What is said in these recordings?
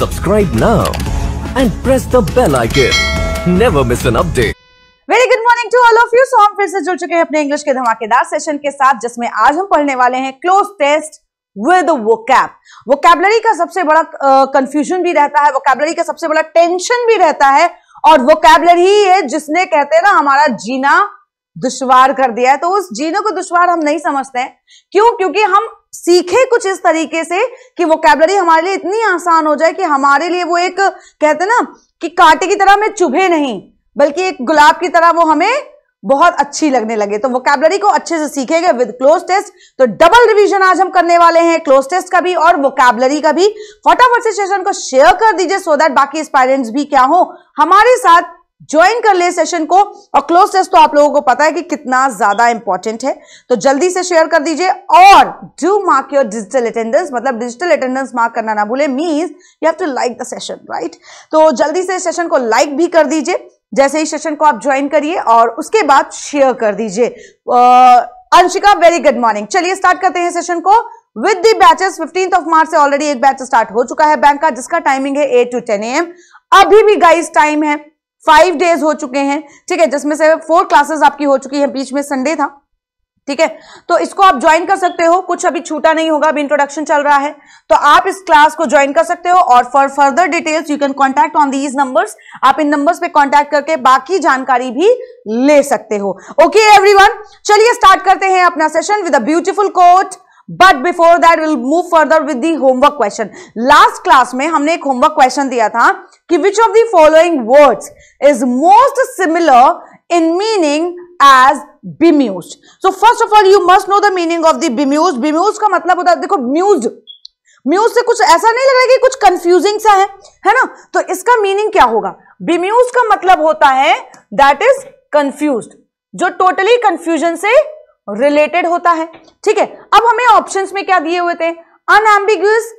Subscribe now and press the bell icon. Never miss an update. Very good morning to all of you so हम फिर से जुड़ चुके हैं अपने इंग्लिश के धमाकेदार सेशन के साथ जिसमें आज हम पढ़ने वाले हैं cloze test with vocab vocabulary का सबसे बड़ा कंफ्यूजन uh, भी रहता है वोकैबलरी का सबसे बड़ा टेंशन भी रहता है और वोकैबलरी ही है जिसने कहते हैं ना हमारा जीना दुश्वार कर दिया है तो उस जीने को दुश्वार हम नहीं समझते हैं क्यों क्योंकि हम सीखे कुछ इस तरीके से कि वोकेबलरी हमारे लिए इतनी आसान हो जाए कि हमारे लिए वो एक कहते ना कि कांटे की तरह हमें चुभे नहीं बल्कि एक गुलाब की तरह वो हमें बहुत अच्छी लगने लगे तो वोकेबलरी को अच्छे से सीखेगा विद क्लोज टेस्ट तो डबल रिवीजन आज हम करने वाले हैं क्लोज टेस्ट का भी और वोकेबलरी का भी फटाफट से सेशन को शेयर कर दीजिए सो दैट बाकी पेरेंट्स भी क्या हो हमारे साथ ज्वाइन कर ले सेशन को और क्लोज टेस्ट तो आप लोगों को पता है कि कितना ज्यादा इंपॉर्टेंट है तो जल्दी से शेयर कर दीजिए और do mark your digital attendance मतलब डिजिटल अटेंडेंस मार्क करना ना भूले means you have to like the session right तो जल्दी से सेशन को लाइक like भी कर दीजिए जैसे ही सेशन को आप ज्वाइन करिए और उसके बाद शेयर कर दीजिए अंशिका वेरी गुड मॉर्निंग चलिए स्टार्ट करते हैं सेशन को with the batches fifteenth of March से ऑलरेडी एक बैच स्टार्ट हो चुका है बैंक का जिसका टाइमिंग है एट टू टेन एम अभी भी गाइस टाइम है फाइव डेज हो चुके हैं ठीक है जिसमें से फोर क्लासेस आपकी हो चुकी है बीच में संडे था ठीक है तो इसको आप ज्वाइन कर सकते हो कुछ अभी छूटा नहीं होगा अभी इंट्रोडक्शन चल रहा है तो आप इस क्लास को ज्वाइन कर सकते हो और for further details you can contact on these number आप इन नंबर पे कॉन्टैक्ट करके बाकी जानकारी भी ले सकते हो ओके एवरी चलिए स्टार्ट करते हैं अपना session with beautiful quote but before that will move further with the homework question last class में हमने एक होमवर्क क्वेश्चन दिया था कि which of the following words is most similar in meaning as bemuse so first of all you must know the meaning of the bemuse bemuse का मतलब होता है देखो म्यूज म्यूज से कुछ ऐसा नहीं लग रहा है कि कुछ कंफ्यूजिंग सा है है ना तो इसका मीनिंग क्या होगा बिम्यूज का मतलब होता है दैट इज कंफ्यूज जो टोटली totally कंफ्यूजन से रिलेटेड होता है ठीक है अब हमें ऑप्शंस में क्या दिए हुए थे अनएम्बिगुअस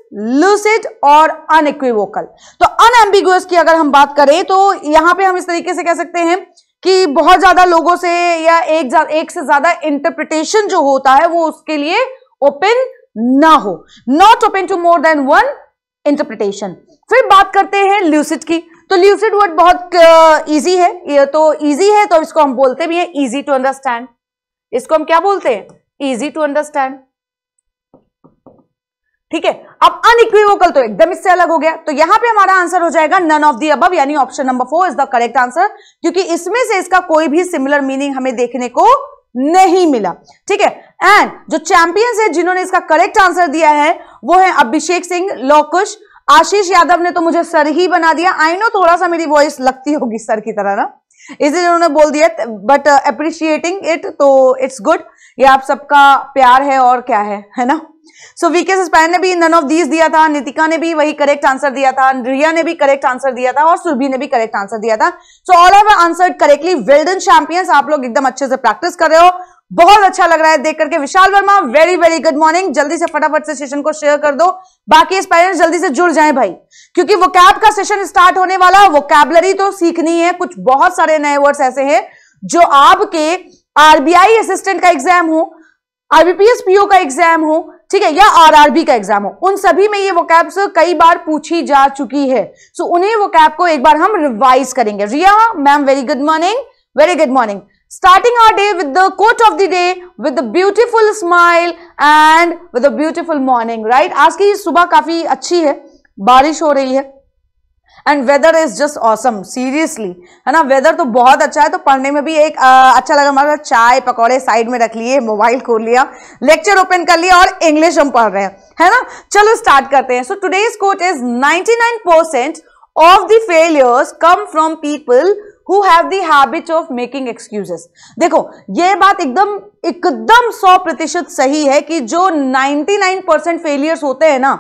लूसिड और अनइक्विवोकल तो अनएम्बिगुअस की अगर हम बात करें तो यहां पे हम इस तरीके से कह सकते हैं कि बहुत ज्यादा लोगों से या एक एक से ज्यादा इंटरप्रिटेशन जो होता है वो उसके लिए ओपन ना हो not open to more than one interpretation फिर बात करते हैं ल्यूसिड की तो ल्यूसिड वर्ड बहुत इजी uh, है तो इजी है तो इसको हम बोलते भी हैं इजी टू अंडरस्टैंड इसको हम क्या बोलते हैं इजी टू अंडरस्टैंड ठीक है अब अनइक्विवोकल तो एकदम इससे अलग हो गया तो यहां पे हमारा आंसर हो जाएगा नन ऑफ दी अबव यानी option number four is the correct answer क्योंकि इसमें से इसका कोई भी सिमिलर मीनिंग हमें देखने को नहीं मिला ठीक है एंड जो चैंपियंस है जिन्होंने इसका करेक्ट आंसर दिया है वो है अभिषेक सिंह लोकुश आशीष यादव ने तो मुझे सर ही बना दिया आई नो थोड़ा सा मेरी वॉइस लगती होगी सर की तरह ना इसलिए उन्होंने बोल दिया बट अप्रिशिएटिंग इट तो इट्स गुड ये आप सबका प्यार है और क्या है है ना सो वीके सस्पैन ने भी नन ऑफ दीज दिया था नितिका ने भी वही करेक्ट आंसर दिया था रिया ने भी करेक्ट आंसर दिया था और सुरभि ने भी करेक्ट आंसर दिया था so all of answer correctly well done champions आप लोग एकदम अच्छे से प्रैक्टिस कर रहे हो बहुत अच्छा लग रहा है देख करके Vishal Verma very very good morning जल्दी से फटाफट से सेशन को शेयर कर दो बाकी स्पेरेंट्स जल्दी से जुड़ जाएं भाई क्योंकि वो कैब का सेशन स्टार्ट होने वाला वो कैबलरी तो सीखनी है कुछ बहुत सारे नए वर्ड्स ऐसे हैं जो आपके आरबीआई असिस्टेंट का एग्जाम हो आरबीपीएस पीओ का एग्जाम हो ठीक है या आरआरबी का एग्जाम हो उन सभी में ये वो कैब्स कई बार पूछी जा चुकी है सो उन्हें वो कैब को एक बार हम रिवाइज करेंगे Riya ma'am very good morning very good morning starting our day with the quote of the day with a beautiful smile and with a beautiful morning right आज की सुबह काफी अच्छी है बारिश हो रही है and weather is just awesome seriously है ना वेदर तो बहुत अच्छा है तो पढ़ने में भी एक आ, अच्छा लगा हमारा चाय पकौड़े साइड में रख लिए मोबाइल खोल लिया लेक्चर ओपन कर लिया और इंग्लिश हम पढ़ रहे हैं है ना चलो स्टार्ट करते हैं so today's quote is 99% of the failures come from people who have the habit of making excuses देखो ये बात एकदम एकदम सौ प्रतिशत सही है कि जो 99 परसेंट फेलियर्स होते हैं ना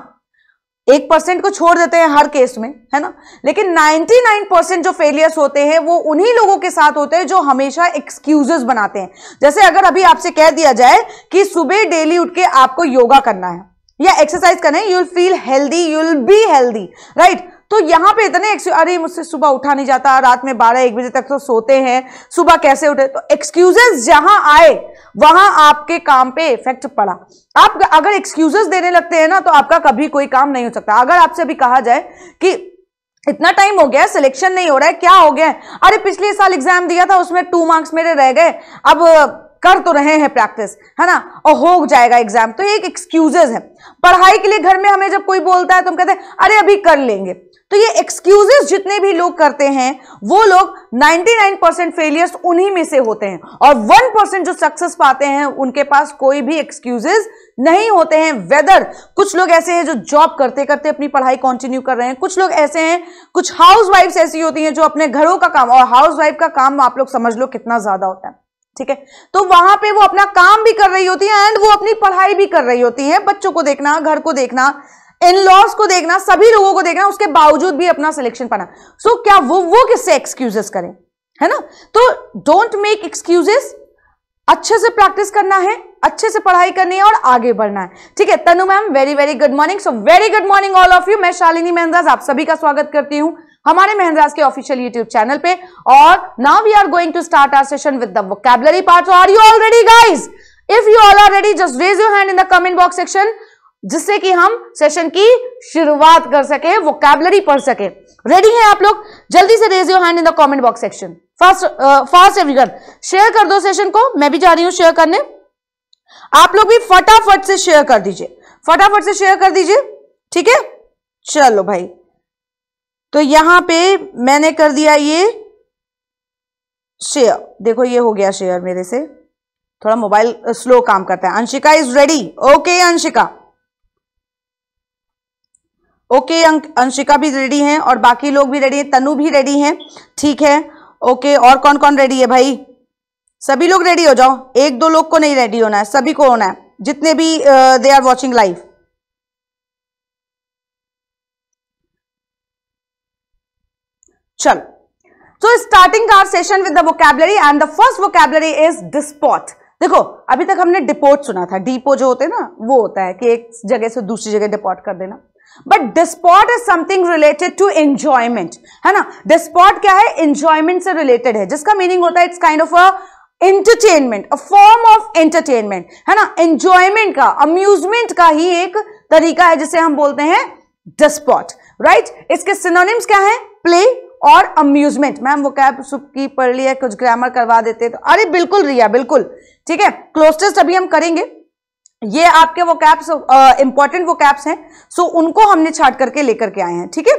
एक परसेंट को छोड़ देते हैं हर केस में है ना लेकिन 99 परसेंट जो फेलियर्स होते हैं वो उन्हीं लोगों के साथ होते हैं जो हमेशा एक्सक्यूजेस बनाते हैं जैसे अगर अभी आपसे कह दिया जाए कि सुबह डेली उठ के आपको योगा करना है या एक्सरसाइज करना है you will feel healthy you will be healthy right तो यहाँ पे इतने अरे मुझसे सुबह उठा नहीं जाता रात में बारह एक बजे तक तो सोते हैं सुबह कैसे उठे तो एक्सक्यूजेस जहां आए वहां आपके काम पे इफेक्ट पड़ा आप अगर एक्सक्यूजेस देने लगते हैं ना तो आपका कभी कोई काम नहीं हो सकता अगर आपसे अभी कहा जाए कि इतना टाइम हो गया सिलेक्शन नहीं हो रहा है क्या हो गया अरे पिछले साल एग्जाम दिया था उसमें टू मार्क्स मेरे रह गए अब कर तो रहे हैं प्रैक्टिस है ना और हो जाएगा एग्जाम तो ये एक एक्सक्यूजेज है पढ़ाई के लिए घर में हमें जब कोई बोलता है तो हम कहते हैं अरे अभी कर लेंगे तो ये एक्सक्यूजेस जितने भी लोग करते हैं वो लोग 99 परसेंट फेलियर्स उन्हीं में से होते हैं और 1 परसेंट जो सक्सेस पाते हैं उनके पास कोई भी एक्सक्यूजेस नहीं होते हैं वेदर कुछ लोग ऐसे हैं जो जॉब करते करते अपनी पढ़ाई कंटिन्यू कर रहे हैं कुछ लोग ऐसे हैं कुछ हाउस वाइफ ऐसी होती हैं जो अपने घरों का काम और हाउस वाइफ का काम आप लोग समझ लो कितना ज्यादा होता है ठीक है तो वहां पे वो अपना काम भी कर रही होती है एंड वो अपनी पढ़ाई भी कर रही होती है बच्चों को देखना घर को देखना इन लॉस को देखना सभी लोगों को देखना उसके बावजूद भी अपना सिलेक्शन पाना सो so, क्या वो वो किससे एक्सक्यूजेस करें है ना तो डोंट मेक एक्सक्यूजेस अच्छे से प्रैक्टिस करना है अच्छे से पढ़ाई करनी है और आगे बढ़ना है ठीक है Tanu ma'am very very good morning so very good morning all of you मैं शालिनी मेहंद्राज आप सभी का स्वागत करती हूं हमारे मेहंद्राज के ऑफिशियल यूट्यूब चैनल पे और now we are going to start our session with the vocabulary part are you already guys if you all are ready just raise your hand in the comment box section जिससे कि हम session की शुरुआत कर सके कैबलरी पढ़ सके ready है आप लोग जल्दी से raise your hand in the comment box section fast fast everyone share कर दो सेशन को मैं भी जा रही हूं शेयर करने आप लोग भी फटाफट से शेयर कर दीजिए फटाफट से शेयर कर दीजिए ठीक है चलो भाई तो यहां पे मैंने कर दिया ये शेयर देखो ये हो गया शेयर मेरे से थोड़ा मोबाइल स्लो uh, काम करता है Anshika is ready okay Anshika okay Anshika भी रेडी हैं और बाकी लोग भी रेडी हैं तनु भी रेडी हैं ठीक है ओके और कौन कौन रेडी है भाई सभी लोग रेडी हो जाओ एक दो लोग को नहीं रेडी होना है सभी को होना है जितने भी दे आर वॉचिंग लाइव चल so starting our session with the vocabulary and the first vocabulary is disport देखो अभी तक हमने डिपोर्ट सुना था डिपो जो होते हैं ना वो होता है कि एक जगह से दूसरी जगह डिपोर्ट कर देना but disport is something related to enjoyment है ना डिस्पॉट क्या है एंजॉयमेंट से रिलेटेड है जिसका मीनिंग होता है it's kind of a entertainment a form of entertainment है ना एंजॉयमेंट का अम्यूजमेंट का ही एक तरीका है जिसे हम बोलते हैं डिस्पॉट राइट right? इसके सिनोनिम्स क्या है प्ले और अम्यूजमेंट मैम वो कैब की पढ़ लिया कुछ ग्रामर करवा देते तो अरे बिल्कुल रिया बिल्कुल ठीक है क्लोस्टेस्ट अभी हम करेंगे ये आपके वो कैप्स इंपॉर्टेंट वो कैप्स हैं सो उनको हमने छाट करके लेकर के आए हैं ठीक है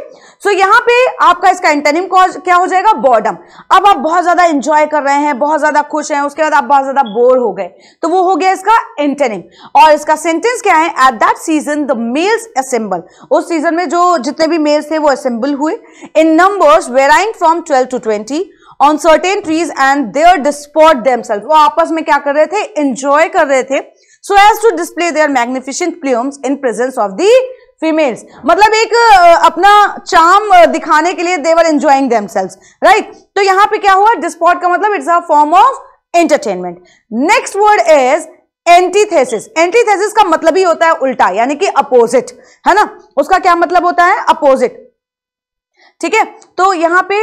सो यहाँ पे आपका इसका इंटरनिम क्या हो जाएगा बॉर्डम अब आप बहुत ज्यादा इंजॉय कर रहे हैं बहुत ज्यादा खुश हैं उसके बाद आप बहुत ज्यादा बोर हो गए तो वो हो गया इसका इंटरनिम और इसका सेंटेंस क्या है at that season the males assemble उस सीजन में जो जितने भी मेल्स थे वो असेंबल हुए in numbers varying from twelve to twenty on certain trees and there disport themself वो आपस में क्या कर रहे थे इंजॉय कर रहे थे so as to display their magnificent plumes in presence of the females मतलब एक अपना चाम दिखाने के लिए they're enjoying themselves right तो यहां पे क्या हुआ डिस्पॉट का मतलब it's a form of entertainment next word is antithesis antithesis का मतलब ही होता है उल्टा यानी कि अपोजिट है ना उसका क्या मतलब होता है अपोजिट ठीक है तो यहां पे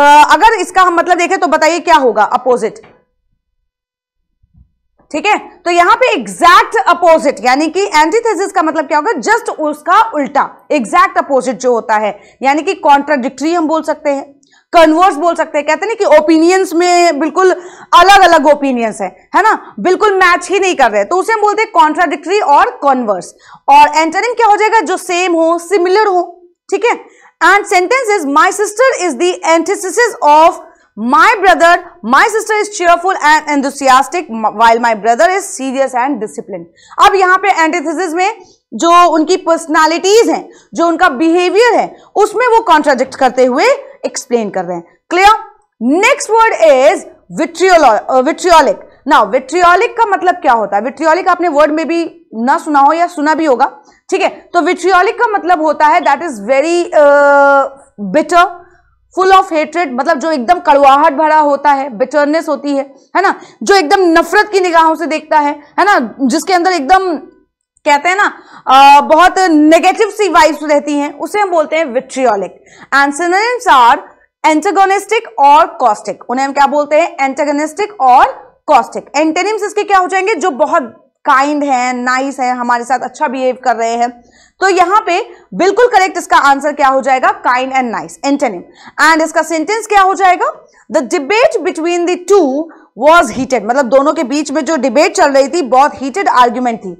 अगर इसका हम मतलब देखें तो बताइए क्या होगा अपोजिट ठीक है तो यहां पे एग्जैक्ट अपोजिट यानी कि एंटीथेसिस का मतलब क्या होगा जस्ट उसका उल्टा एग्जैक्ट अपोजिट जो होता है यानी कि कॉन्ट्राडिक्ट्री हम बोल सकते हैं कन्वर्स बोल सकते हैं कहते हैं कि ओपिनियंस में बिल्कुल अलग अलग ओपिनियंस है है ना बिल्कुल मैच ही नहीं कर रहे तो उसे हम बोलते हैं कॉन्ट्राडिक्ट्री और कॉन्वर्स और एंटरिंग क्या हो जाएगा जो सेम हो सिमिलर हो ठीक है and sentence is my sister is this of my brother my sister is cheerful and enthusiastic while my brother is serious and discipline अब यहां पे एंटीथिस में जो उनकी पर्सनैलिटीज हैं जो उनका बिहेवियर है उसमें वो कॉन्ट्राडिक्ट करते हुए एक्सप्लेन कर रहे हैं clear next word is vitriol vitriolic ना विट्रियोलिक का मतलब क्या होता है विट्रियोलिक आपने वर्ड में भी ना सुना हो या सुना भी होगा ठीक है तो विट्रियोलिक का मतलब होता है that is very bitter full of hatred मतलब जो एकदम कड़वाहट भरा होता है बिटरनेस होती है है ना जो एकदम नफरत की निगाहों से देखता है है ना जिसके अंदर एकदम कहते हैं ना आ, बहुत नेगेटिव सी वाइब्स रहती हैं उसे हम बोलते हैं विट्रियोलिक एंड आर एंटेगोनिस्टिक और कॉस्टिक उन्हें हम क्या बोलते हैं एंटेगोनिस्टिक और कॉस्टिक एंटेनिम्स इसके क्या हो जाएंगे जो बहुत काइंड है नाइस nice है हमारे साथ अच्छा बिहेव कर रहे हैं तो यहां पे बिल्कुल करेक्ट इसका आंसर क्या हो जाएगा kind and nice antonym and इसका सेंटेंस क्या हो जाएगा the debate between the two was heated मतलब दोनों के बीच में जो डिबेट चल रही थी बहुत हीटेड आर्ग्यूमेंट थी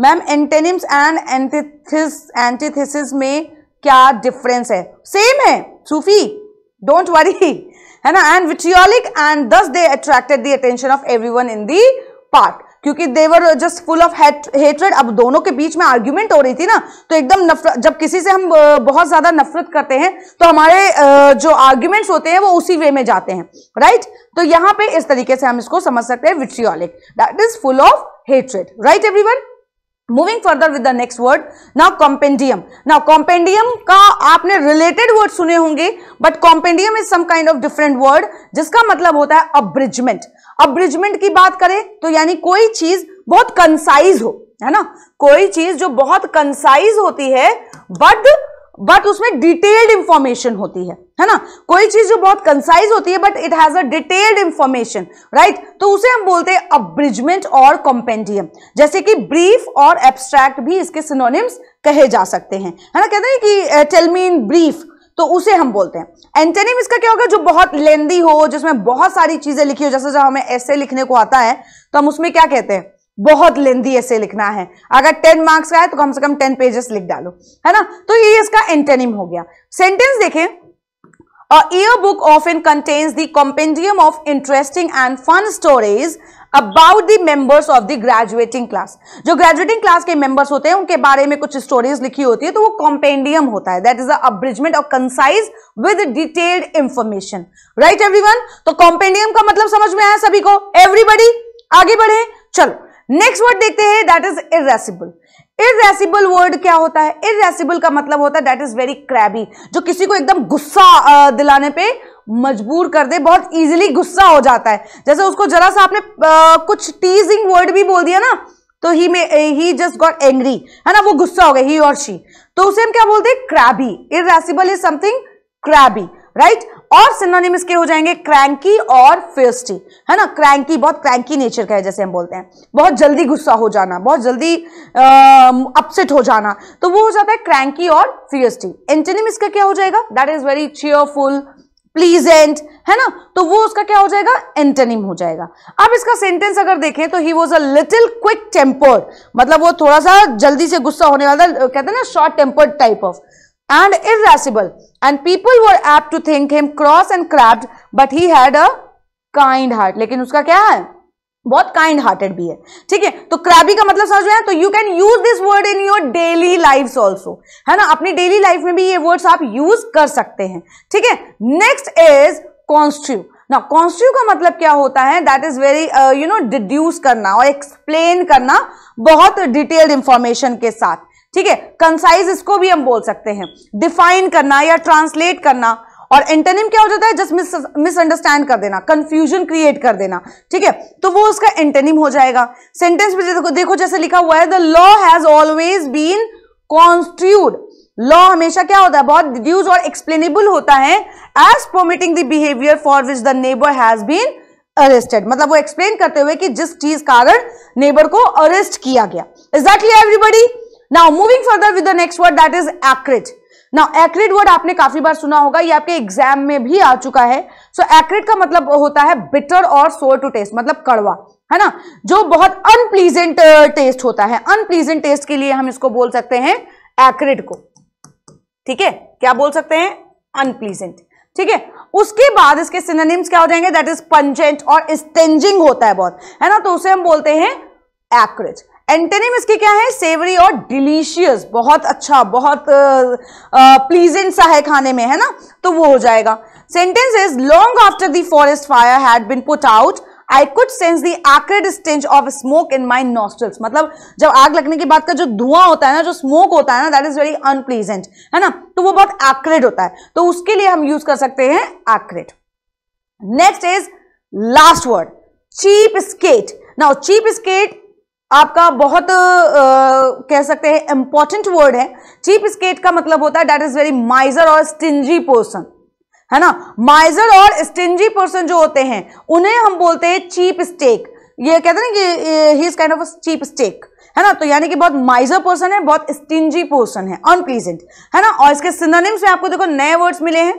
ma'am antonyms and antithesis antithesis में क्या डिफरेंस है सेम है सूफी डोंट वरी है ना and vitriolic and thus they attracted the attention of everyone in the part क्योंकि they're just full of hatred अब दोनों के बीच में आर्ग्यूमेंट हो रही थी ना तो एकदम नफरत जब किसी से हम बहुत ज्यादा नफरत करते हैं तो हमारे जो आर्ग्यूमेंट्स होते हैं वो उसी वे में जाते हैं राइट तो यहाँ पे इस तरीके से हम इसको समझ सकते हैं vitriolic that is full of hatred right everyone moving further with the next word now compendium now compendium का आपने रिलेटेड वर्ड सुने होंगे but compendium is some kind of different word जिसका मतलब होता है अब्रिजमेंट अब्रिजमेंट की बात करें तो यानी कोई चीज बहुत कंसाइज हो है ना कोई चीज जो बहुत कंसाइज होती है बट बट उसमें डिटेल्ड इंफॉर्मेशन होती है है ना कोई चीज जो बहुत कंसाइज होती है but it has a detailed information right तो उसे हम बोलते हैं अब्रिजमेंट और कॉम्पेंडियम जैसे कि ब्रीफ और एब्स्ट्रैक्ट भी इसके सिनोनिम्स कहे जा सकते हैं है ना कहते हैं कि इन ब्रीफ तो उसे हम बोलते हैं एंटेनिम इसका क्या होगा जो बहुत लेंदी हो जिसमें बहुत सारी चीजें लिखी हो जैसे जब हमें ऐसे लिखने को आता है तो हम उसमें क्या कहते हैं बहुत लेंदी ऐसे लिखना है अगर टेन मार्क्स का है तो कम से कम टेन पेजेस लिख डालो है ना तो ये इसका एंटेनिम हो गया सेंटेंस देखें yearbook often contains compendium of interesting and fun stories about the members of the graduating class जो ग्रेजुएटिंग क्लास के मेंबर्स होते हैं उनके बारे में कुछ स्टोरीज लिखी होती है तो वो कॉम्पेंडियम होता है दैट इज अब्रिजमेंट और concise with detailed information right one तो कॉम्पेंडियम का मतलब समझ में आया सभी को एवरीबडी आगे बढ़े चलो नेक्स्ट वर्ड देखते हैं that is irascible irascible word क्या होता है इरेसिबल का मतलब होता है दैट इज वेरी क्रैबी जो किसी को एकदम गुस्सा दिलाने पे मजबूर कर दे बहुत इजीली गुस्सा हो जाता है जैसे उसको जरा सा आपने आ, कुछ टीजिंग वर्ड भी बोल दिया ना तो ही में ही जस्ट गॉट एंग्री है ना वो गुस्सा हो गया ही और शी तो उसे हम क्या बोलते हैं crabby irascible is something crabby right और सिनोनिम इसके हो जाएंगे क्रैंकी और फेस्टी है ना क्रैंकी बहुत क्रैंकी नेचर का है जैसे हम बोलते हैं बहुत जल्दी गुस्सा हो जाना बहुत जल्दी अपसेट हो जाना तो वो हो जाता है क्रैंकी और फेस्टी एंटेनिम इसका क्या हो जाएगा that is very cheerful pleasant है ना तो वो उसका क्या हो जाएगा एंटेनिम हो जाएगा अब इसका सेंटेंस अगर देखें तो he was a little quick tempered मतलब वो थोड़ा सा जल्दी से गुस्सा होने वाला कहते हैं ना short tempered type of and irascible and people were apt to think him cross and crabbed but he had a kind heart लेकिन उसका क्या है बहुत काइंड हार्टेड भी है ठीक है तो क्रैबी का मतलब समझ में तो you can use this word in your daily life also है ना अपनी डेली लाइफ में भी ये वर्ड्स आप यूज कर सकते हैं ठीक है नेक्स्ट इज कॉन्स्ट्यू ना कॉन्स्ट्यू का मतलब क्या होता है that is very you know deduce करना और एक्सप्लेन करना बहुत डिटेल्ड इंफॉर्मेशन के साथ ठीक है कंसाइज इसको भी हम बोल सकते हैं डिफाइन करना या ट्रांसलेट करना और एंटेनिम क्या हो जाता है जस्ट मिसअंडरस्टैंड कर देना कंफ्यूजन क्रिएट कर देना ठीक है तो वो उसका एंटेनिम हो जाएगा सेंटेंस में देखो देखो जैसे लिखा हुआ है the law has always been construed law हमेशा क्या होता है बहुत डिड्यूज और एक्सप्लेनेबल होता है as permitting the behaviour for which the neighbour has been arrested मतलब वो एक्सप्लेन करते हुए कि जिस चीज कारण नेबर को अरेस्ट किया गया is that clear everybody now moving further with the next word that is acrid now acrid word आपने काफी बार सुना होगा ये आपके एग्जाम में भी आ चुका है सो so, एक्रिड का मतलब होता है बिटर और सोर टू टेस्ट मतलब कड़वा है ना जो बहुत अनप्लीजेंट टेस्ट होता है अनप्लीजेंट टेस्ट के लिए हम इसको बोल सकते हैं एक्रिड को ठीक है क्या बोल सकते हैं अनप्लीजेंट ठीक है उसके बाद इसके सिनोनिम्स क्या हो जाएंगे दैट इज पंजेंट और स्टेंजिंग होता है बहुत है ना तो उसे हम बोलते हैं एक्रिड एंटेनिम इसके क्या है सेवरी और डिलीशियस बहुत अच्छा बहुत प्लीजेंट सा है खाने में है ना तो वो हो जाएगा sentence is long after the forest fire had been put out I could sense the acrid stench of smoke in my nostrils मतलब जब आग लगने के बाद का जो धुआं होता है ना जो स्मोक होता है ना दैट इज वेरी अनप्लीजेंट है ना तो वो बहुत एक्रेड होता है तो उसके लिए हम यूज कर सकते हैं acrid next is last word cheapskate now cheapskate आपका बहुत आ, कह सकते हैं इंपॉर्टेंट वर्ड है चीप स्केट का मतलब होता है डेट इज वेरी माइजर और स्टिंजी पर्सन है ना माइजर और स्टिंजी पर्सन जो होते हैं उन्हें हम बोलते हैं चीप स्टेक ये कहते हैं ना कि he is kind of cheapskate है ना तो यानी कि बहुत माइजर पर्सन है बहुत स्टिंजी पर्सन है अनप्लीजेंट है ना और इसके सिनोनिम्स में आपको देखो नए वर्ड्स मिले हैं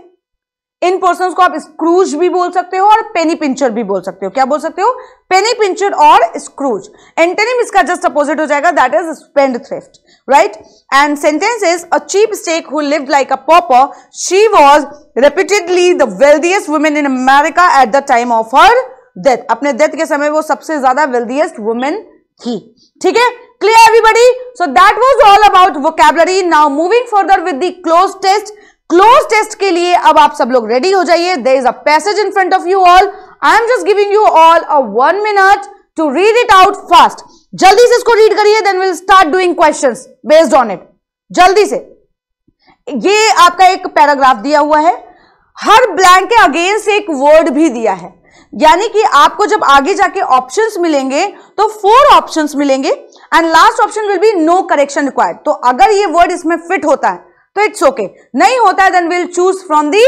इन पर्सन को आप स्क्रूज भी बोल सकते हो और पेनी पिंचर भी बोल सकते हो क्या बोल सकते हो पेनी पिंचर और स्क्रूज एंटेनिम इसका जस्ट अपोजिट हो जाएगा that is spendthrift right and sentence is a cheapskate who live like a pauper she was repeatedly the wealthiest women in America at the time of her death अपने death के समय वो सबसे ज्यादा wealthiest women थी ठीक है clear everybody so that was all about vocabulary now moving further with the cloze test cloze test के लिए अब आप सब लोग रेडी हो जाइए there is a passage in front of you all I am just giving you all a one minute to read it out fast जल्दी से इसको रीड करिए then will start doing question based on it जल्दी से ये आपका एक paragraph दिया हुआ है हर ब्लैंक के अगेंस्ट एक वर्ड भी दिया है यानी कि आपको जब आगे जाके ऑप्शंस मिलेंगे तो फोर ऑप्शंस मिलेंगे and last option will be no correction required तो अगर ये वर्ड इसमें फिट होता है तो इट्स ओके okay. नहीं होता है then will choose from the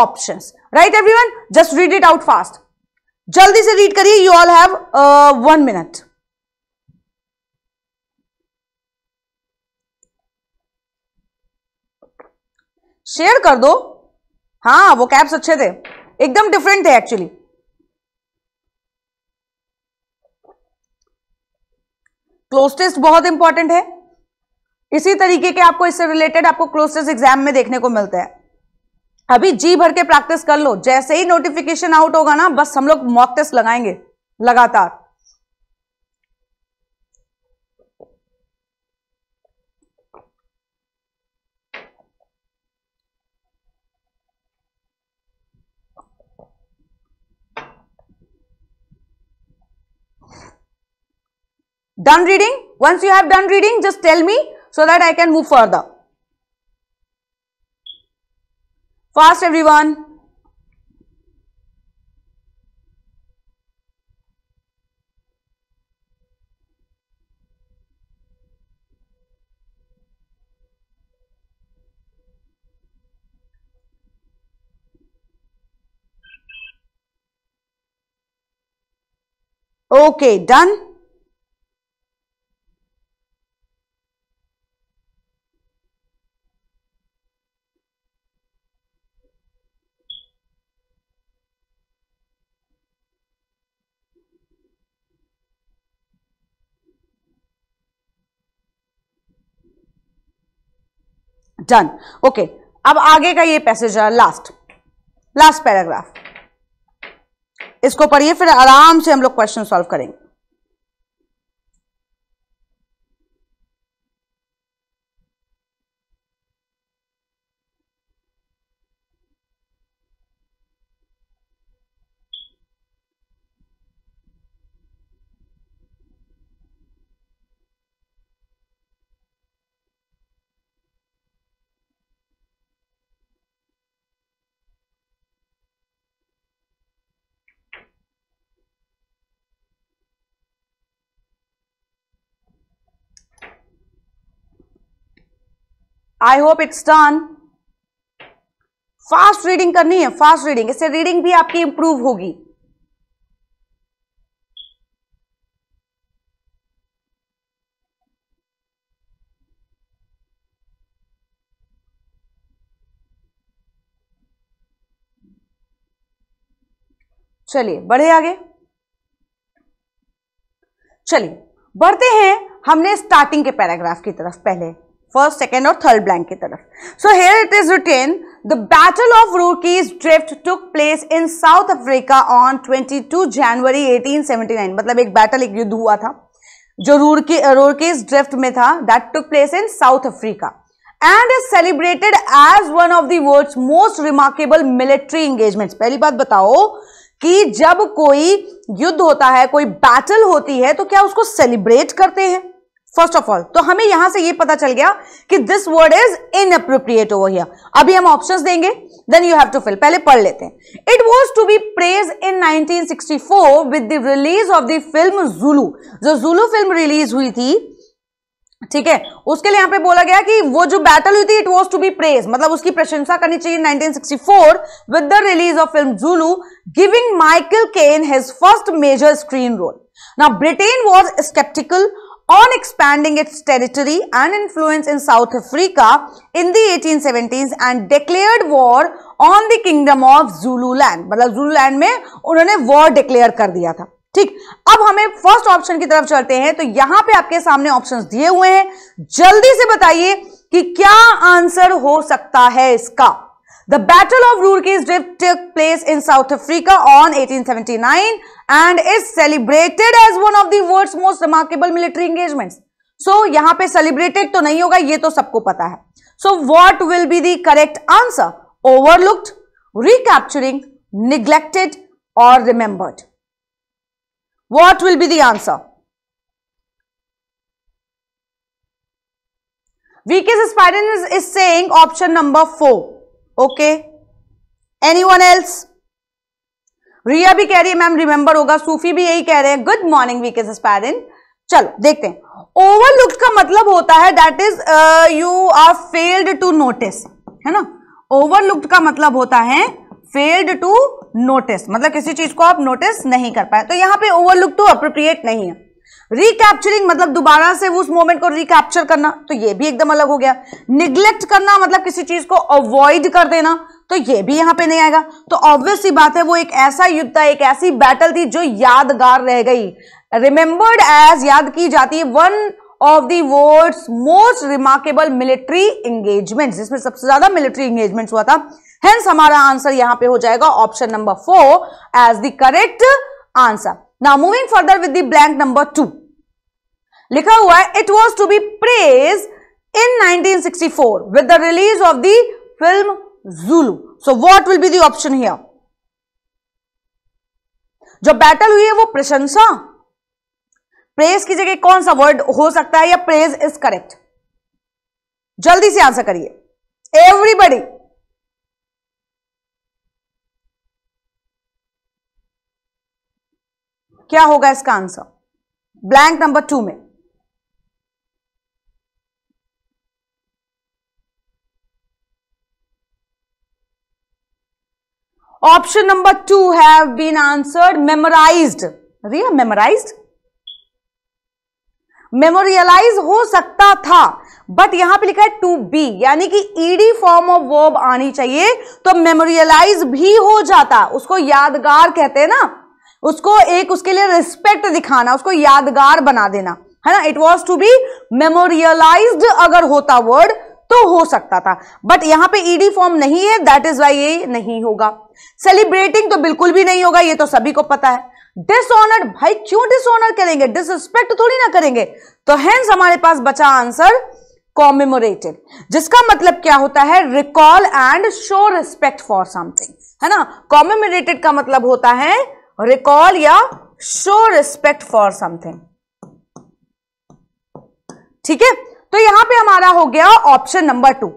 option right every one just read it out fast जल्दी से रीड करिए you all have one minute share कर दो हाँ वो कैप्स अच्छे थे एकदम डिफरेंट थे एक्चुअली क्लोज टेस्ट बहुत इंपॉर्टेंट है इसी तरीके के आपको इससे रिलेटेड आपको क्लोजेस्ट एग्जाम में देखने को मिलते हैं अभी जी भर के प्रैक्टिस कर लो जैसे ही नोटिफिकेशन आउट होगा ना बस हम लोग मॉक टेस्ट लगाएंगे लगातार done reading once you have done reading just tell me so that I can move further. Fast everyone. Okay, done. Done okay अब आगे का ये पैसेज है लास्ट लास्ट पैराग्राफ इसको पढ़िए फिर आराम से हम लोग क्वेश्चन सॉल्व करेंगे I hope it's done fast reading करनी है फास्ट रीडिंग इससे रीडिंग भी आपकी इंप्रूव होगी चलिए बढ़े आगे चलिए बढ़ते हैं हमने स्टार्टिंग के पैराग्राफ की तरफ पहले first, second or third blank ki taraf. So here it is written, the Battle of Roorkee's Drift took place in South Africa on 22 January 1879. मतलब एक battle एक युद्ध हुआ था जो रूरकी रोरकेस ड्रिफ्ट में था that took place in South Africa and is celebrated as one of the world's most remarkable military engagement पहली बात बताओ कि जब कोई युद्ध होता है कोई बैटल होती है तो क्या उसको सेलिब्रेट करते हैं फर्स्ट ऑफ ऑल तो हमें यहां से ये पता चल गया कि this word is inappropriate over here अभी हम ऑप्शंस देंगे then you have to fill पहले पढ़ लेते हैं it was to be praise in 1964 with the release of the film Zulu जो जुलू फिल्म रिलीज हुई थी ठीक है उसके लिए यहां पे बोला गया कि वो जो बैटल हुई थी it was to be praise मतलब उसकी प्रशंसा करनी चाहिए 1964 with the release of film Zulu giving Michael Caine his first major screen role now Britain was sceptical on expanding its territory and influence in South Africa in the 1870s and declared war on the kingdom of Zululand. मतलब Zululand में उन्होंने war declare कर दिया था ठीक अब हमें first option की तरफ चलते हैं तो यहां पे आपके सामने ऑप्शंस दिए हुए हैं जल्दी से बताइए कि क्या आंसर हो सकता है इसका The Battle of Drift took place in South Africa on 1879 and is celebrated as one of the world's most remarkable military engagements. So, यहाँ पे celebrated तो नहीं होगा ये तो सबको पता है. So, what will be the correct answer? Overlooked, recapturing, neglected or remembered. What will be the answer? V K S Spiran is saying option number 4. Okay anyone else Riya भी कह रही है मैम रिमेंबर होगा सूफी भी यही कह रहे हैं good morning week is parent चलो देखते हैं ओवरलुक का मतलब होता है that is you are failed to notice है ना ओवरलुक्ड का मतलब होता है फेल्ड टू नोटिस मतलब किसी चीज को आप नोटिस नहीं कर पाए तो यहां पे ओवरलुक तो अप्रोप्रिएट नहीं है रिकैप्चरिंग मतलब दोबारा से उस मोमेंट को रिकैप्चर करना तो ये भी एकदम अलग हो गया निग्लेक्ट करना मतलब किसी चीज को अवॉइड कर देना तो ये भी यहां पे नहीं आएगा तो ऑब्वियस सी बात है वो एक ऐसा युद्ध था एक ऐसी बैटल थी जो यादगार रह गई रिमेंबर्ड एज याद की जाती है one of the world most remarkable military engagement जिसमें सबसे ज्यादा मिलिट्री एंगेजमेंट हुआ था हेंस हमारा आंसर यहां पे हो जाएगा option number four as the correct answer now moving further with the blank number two लिखा हुआ है it was to be praise in 1964 with the release of the film Zulu so what will be the option here जो battle हुई है वो प्रशंसा praise की जगह कौन सा वर्ड हो सकता है या प्रेज इज करेक्ट जल्दी से आंसर करिए एवरीबडी क्या होगा इसका आंसर ब्लैंक नंबर टू में option number two have been answered memorized Riya memorized memorialize हो सकता था बट यहां पे लिखा है टू बी यानी कि ईडी फॉर्म ऑफ वर्ब आनी चाहिए तो मेमोरियलाइज भी हो जाता उसको यादगार कहते हैं ना उसको एक उसके लिए रिस्पेक्ट दिखाना उसको यादगार बना देना है ना it was to be memorialize अगर होता वर्ड तो हो सकता था बट यहां पे ईडी फॉर्म नहीं है दैट इज वाई ये नहीं होगा सेलिब्रेटिंग तो बिल्कुल भी नहीं होगा ये तो सभी को पता है डिसऑनर भाई क्यों डिसऑनर करेंगे डिसरिस्पेक्ट थोड़ी ना करेंगे तो हैंस हमारे पास बचा आंसर कॉमेमोरेटेड जिसका मतलब क्या होता है recall and show respect for something है ना कॉमेमोरेटेड का मतलब होता है रिकॉल या शो रिस्पेक्ट फॉर समथिंग ठीक है तो यहां पे हमारा हो गया ऑप्शन नंबर टू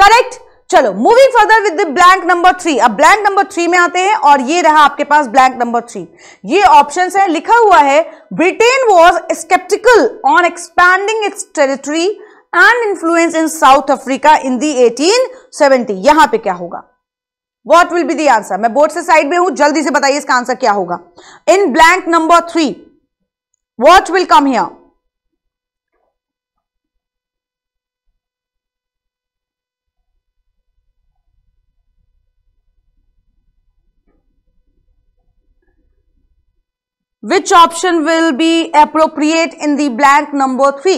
करेक्ट चलो moving further with blank number three अब ब्लैंक नंबर थ्री में आते हैं और ये रहा आपके पास ब्लैंक नंबर थ्री ये ऑप्शन है लिखा हुआ है Britain was sceptical on expanding its territory and influence in South Africa in the seventy यहां पर क्या होगा what will be the answer मैं बोर्ड से साइड में हूं जल्दी से बताइए इसका आंसर क्या होगा in blank number three what will come here which option will be appropriate in the blank number 3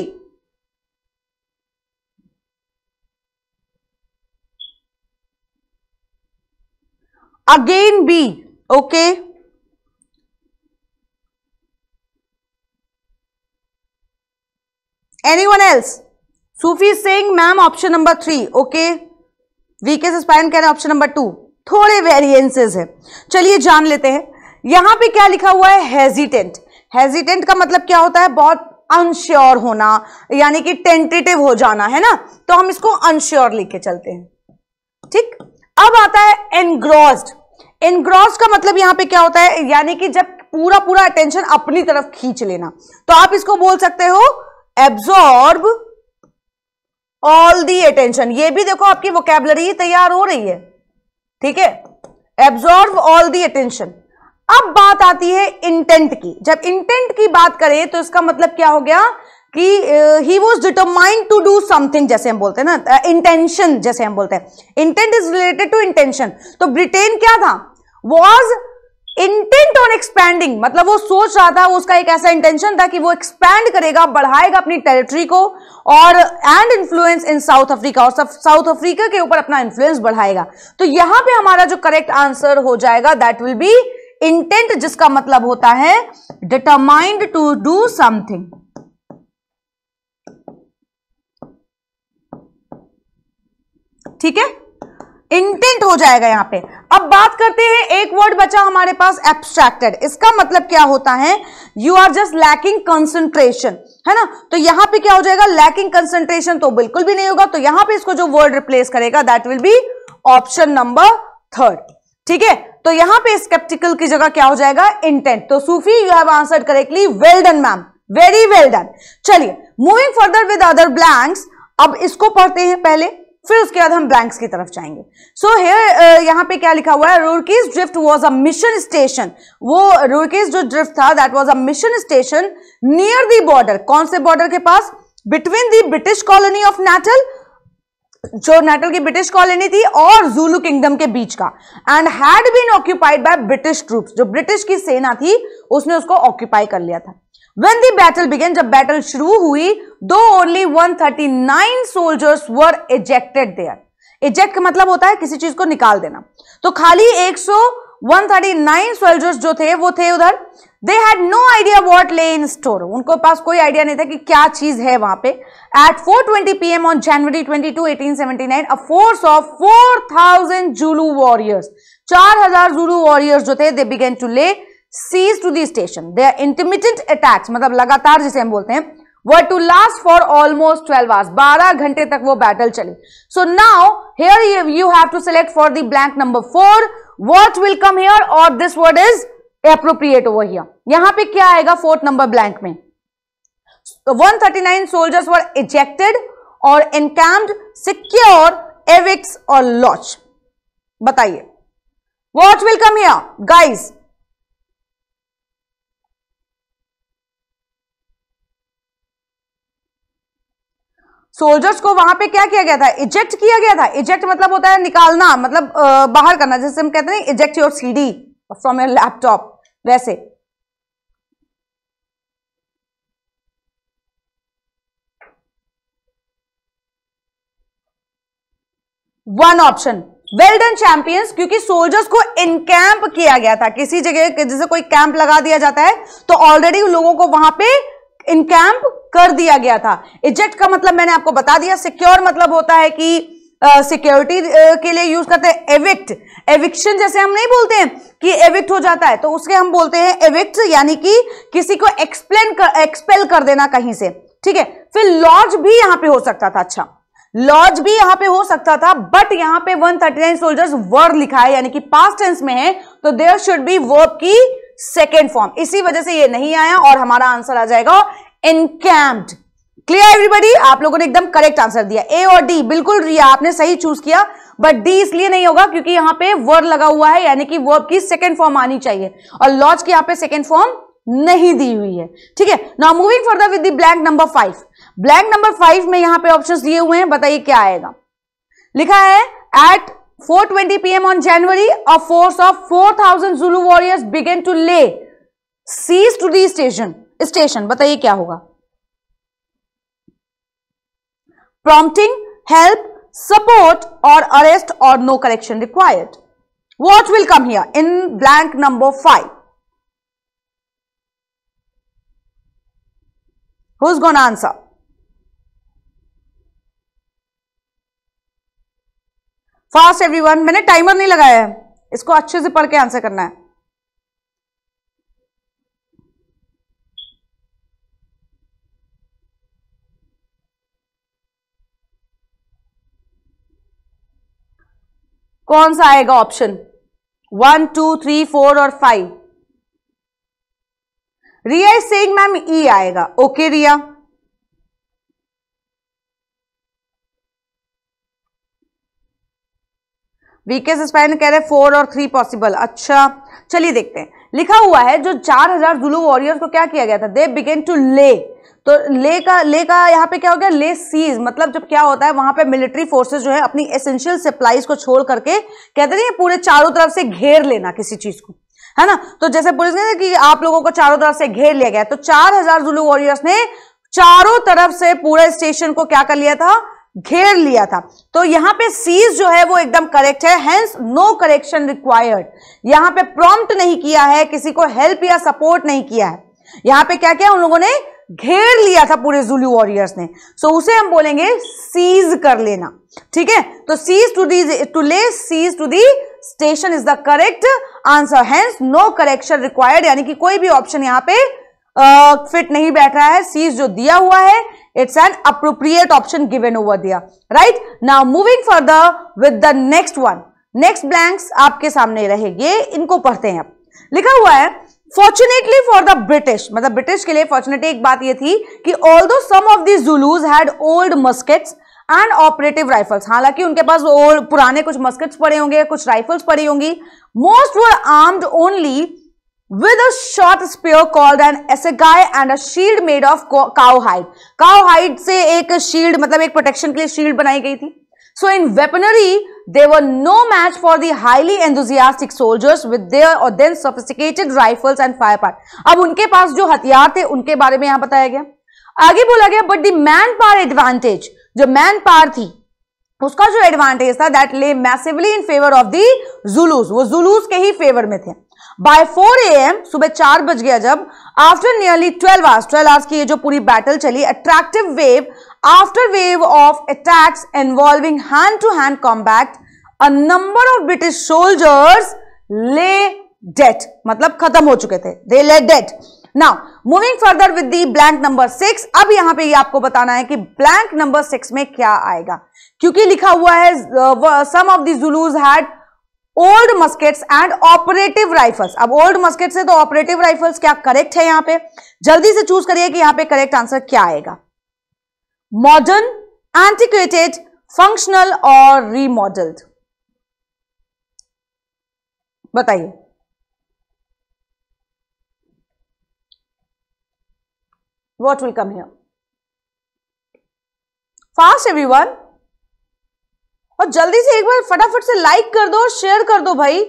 again B okay anyone else sufi is saying option number number 3 okay vk suspend कह रहे option number two थोड़े variances हैं चलिए जान लेते हैं यहां पे क्या लिखा हुआ है हेजिटेंट हेजिटेंट का मतलब क्या होता है बहुत अनश्योर होना यानी कि टेंटेटिव हो जाना है ना तो हम इसको अनश्योर लेके चलते हैं ठीक अब आता है एनग्रॉस्ड एनग्रॉस का मतलब यहां पे क्या होता है यानी कि जब पूरा पूरा अटेंशन अपनी तरफ खींच लेना तो आप इसको बोल सकते हो एब्जॉर्ब ऑल दी अटेंशन ये भी देखो आपकी वोकेबलरी तैयार हो रही है ठीक है एब्जॉर्ब ऑल दी अटेंशन अब बात आती है इंटेंट की जब इंटेंट की बात करें तो इसका मतलब क्या हो गया कि he was determined to do something जैसे हम बोलते हैं ना इंटेंशन uh, जैसे हम बोलते हैं intent is related to intention तो ब्रिटेन क्या था वॉज इंटेंट ऑन एक्सपैंडिंग मतलब वो सोच रहा था उसका एक ऐसा इंटेंशन था कि वो एक्सपैंड करेगा बढ़ाएगा अपनी टेरिटरी को और and influence in South Africa और साउथ अफ्रीका के ऊपर अपना इन्फ्लुएंस बढ़ाएगा तो यहां पे हमारा जो करेक्ट आंसर हो जाएगा दैट विल बी इंटेंट जिसका मतलब होता है डिटरमाइंड टू डू समथिंग ठीक है इंटेंट हो जाएगा यहां पे अब बात करते हैं एक वर्ड बचा हमारे पास एब्स्ट्रैक्टेड इसका मतलब क्या होता है you are just lacking concentration है ना तो यहां पे क्या हो जाएगा लैकिंग कंसंट्रेशन तो बिल्कुल भी नहीं होगा तो यहां पे इसको जो वर्ड रिप्लेस करेगा that will be option number third ठीक है तो यहां पे स्केप्टिकल की जगह क्या हो जाएगा इंटेंट तो Sufi you have answer correctly well done ma'am very well done चलिए moving further with other blanks अब इसको पढ़ते हैं पहले फिर उसके बाद हम ब्लैंक्स की तरफ जाएंगे सो so हेयर uh, यहाँ पे क्या लिखा हुआ है Rorke's Drift was a mission station वो रोरकेस जो ड्रिफ्ट था that was a mission station near the border कौन से बॉर्डर के पास between the British colony of Natal जो नेटल की ब्रिटिश कॉलोनी थी और जूलू किंगडम के बीच का and had been occupied by British troops जो ब्रिटिश की सेना थी उसने उसको ऑक्यूपाई कर लिया था वेन दी बैटल बिगेन जब बैटल शुरू हुई though only 139 soldiers were ejected there eject का मतलब होता है किसी चीज को निकाल देना तो खाली 100 139 सोल्जर्स जो थे वो थे उधर they had no idea what lay in store उनको पास कोई आइडिया नहीं था कि क्या चीज है वहां पे at 4:20 twenty P M on January 22, 1879 a force of 4000 Zulu warriors चार हजार जुलू वॉरियर्स जो थे they began to lay siege to the station they are intermediate attacks मतलब लगातार जिसे हम बोलते हैं were to last for almost twelve hours बारह घंटे तक वो बैटल चली so now here you have to select for the blank number four what will come here और this word is appropriate over here यहां पर क्या आएगा फोर्थ नंबर ब्लैंक में one thirty nine soldiers were ejected और encamped secure evicts और lodge बताइए what will come here guys soldiers को वहां पे क्या किया गया था इजेक्ट किया गया था इजेक्ट मतलब होता है निकालना मतलब बाहर करना जैसे हम कहते हैं eject your CD from your laptop वैसे one option well done champions क्योंकि सोल्जर्स को इनकैम्प किया गया था किसी जगह जैसे कोई कैंप लगा दिया जाता है तो ऑलरेडी लोगों को वहां पे इनकैम्प कर दिया गया था इजेक्ट का मतलब मैंने आपको बता दिया सिक्योर मतलब होता है कि सिक्योरिटी uh, uh, के लिए यूज करते हैं एविक्ट एविक्शन जैसे हम नहीं बोलते हैं कि एविक्ट हो जाता है तो उसके हम बोलते हैं एविक्ट यानी कि किसी को एक्सप्लेन कर एक्सपेल कर देना कहीं से ठीक है फिर लॉज भी यहां पे हो सकता था अच्छा लॉज भी यहां पे हो सकता था बट यहां पे 139 थर्टी सोल्जर्स वर लिखा है यानी कि पास्ट टेंस में है तो देयर शुड बी वर्ब की सेकेंड फॉर्म इसी वजह से ये नहीं आया और हमारा आंसर आ जाएगा इनकैम्प्ड क्लियर एवरीबडी आप लोगों ने एकदम करेक्ट आंसर दिया ए और डी बिल्कुल रिया आपने सही चूज किया बट डी इसलिए नहीं होगा क्योंकि यहां पे वर्ब लगा हुआ है यानी कि वर्ब की सेकेंड फॉर्म आनी चाहिए और लॉज की यहां पे सेकेंड फॉर्म नहीं दी हुई है ठीक है now moving further with blank number five blank number five में यहां पे ऑप्शन दिए हुए हैं बताइए क्या आएगा लिखा है at 420 PM on January a force of 4,000 Zulu warriors began to lay siege to the station station बताइए क्या होगा प्रॉम्प्टिंग हेल्प सपोर्ट और अरेस्ट और no correction required what will come here in blank number five who going to answer fast everyone मैंने timer नहीं लगाया है इसको अच्छे से पढ़ के आंसर करना है कौन सा आएगा option one two three four और five Riya is saying ma'am E आएगा okay okay, Riya VK suspend कह रहे फोर और थ्री पॉसिबल अच्छा चलिए देखते हैं लिखा हुआ है जो 4000 जुलू वॉरियर्स को क्या किया गया था दे बिगेन टू ले तो ले का ले का यहाँ पे क्या हो गया ले सीज मतलब जब क्या होता है वहां पे मिलिट्री फोर्सेस जो है अपनी एसेंशियल सप्लाईज को छोड़ करके कहते नहीं पूरे चारों तरफ से घेर लेना किसी चीज को है ना तो जैसे पुलिस कहते कि आप लोगों को चारों तरफ से घेर लिया गया तो चार हजार जुलू वॉरियर्स ने चारों तरफ से पूरे स्टेशन को क्या कर लिया था घेर लिया था तो यहाँ पे सीज जो है वो एकदम करेक्ट है हेंस नो करेक्शन रिक्वायर्ड यहाँ पे प्रॉम्प्ट नहीं किया है किसी को हेल्प या सपोर्ट नहीं किया है यहाँ पे क्या किया उन लोगों ने घेर लिया था पूरे जुलू वॉरियर्स ने सो उसे हम बोलेंगे सीज कर लेना ठीक है तो siege to the to lay siege to the station is the correct answer hence no correction required यानी कि कोई भी ऑप्शन यहां पे फिट uh, नहीं बैठ रहा है सीज जो दिया हुआ है it's an appropriate option given over दिया right now moving further with the next one next blanks आपके सामने रहे ये इनको पढ़ते हैं आप लिखा हुआ है फॉर्चुनेटली फॉर द ब्रिटिश मतलब ब्रिटिश के लिए फॉर्चुनेटली एक बात यह थी कि although some of the Zulus had old muskets and operative rifles हालांकि उनके पास ओल्ड पुराने कुछ मस्केट्स पड़े होंगे कुछ राइफल्स पड़ी होंगी most were armed only with a short and as an assegai and a shield made of cow hide. Cow hide से एक शील्ड मतलब एक प्रोटेक्शन के लिए शील्ड बनाई गई थी So in weaponry, there were no match for the highly enthusiastic soldiers with their or then sophisticated rifles and firepower. अब उनके पास जो हथियार थे उनके बारे में यहां बताया गया आगे बोला गया but the man power advantage जो मैन पावर थी उसका जो एडवांटेज था that lay massively in favour of the Zulus वो जुलूस के ही फेवर में थे बाय 4 एम सुबह चार बज गया जब आफ्टर नियरली 12 आवर्स 12 आवर्स की ये जो पूरी बैटल चली attractive wave After wave of attacks involving hand-to-hand combat, a number of British soldiers lay dead. मतलब खत्म हो चुके थे They lay dead. Now, moving further with the blank number six अब यहां पे ये आपको बताना है कि blank number सिक्स में क्या आएगा क्योंकि लिखा हुआ है some of the zulus had old muskets and operative rifles अब ओल्ड मस्केट से तो ऑपरेटिव राइफल्स क्या करेक्ट है यहां पे जल्दी से चूज करिए कि यहां पे करेक्ट आंसर क्या आएगा modern, antiquated, functional और remodeled. बताइए what will come here? Fast one और जल्दी से एक बार फटाफट से लाइक कर दो शेयर कर दो भाई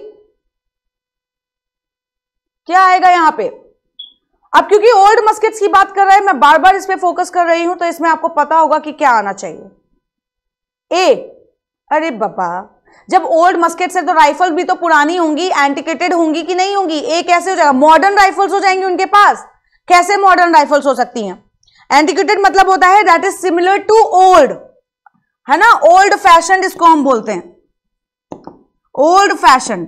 क्या आएगा यहां पे अब क्योंकि ओल्ड मस्केट्स की बात कर रहे हैं मैं बार बार इस पर फोकस कर रही हूं तो इसमें आपको पता होगा कि क्या आना चाहिए ए अरे बाबा जब ओल्ड मस्केट्स है तो राइफल भी तो पुरानी होंगी एंटिकेटेड होंगी कि नहीं होंगी ए कैसे हो जाएगा मॉडर्न राइफल्स हो जाएंगी उनके पास कैसे मॉडर्न राइफल्स हो सकती हैं एंटिकेटेड मतलब होता है that is similar to old है ना ओल्ड फैशन इसको हम बोलते हैं ओल्ड फैशन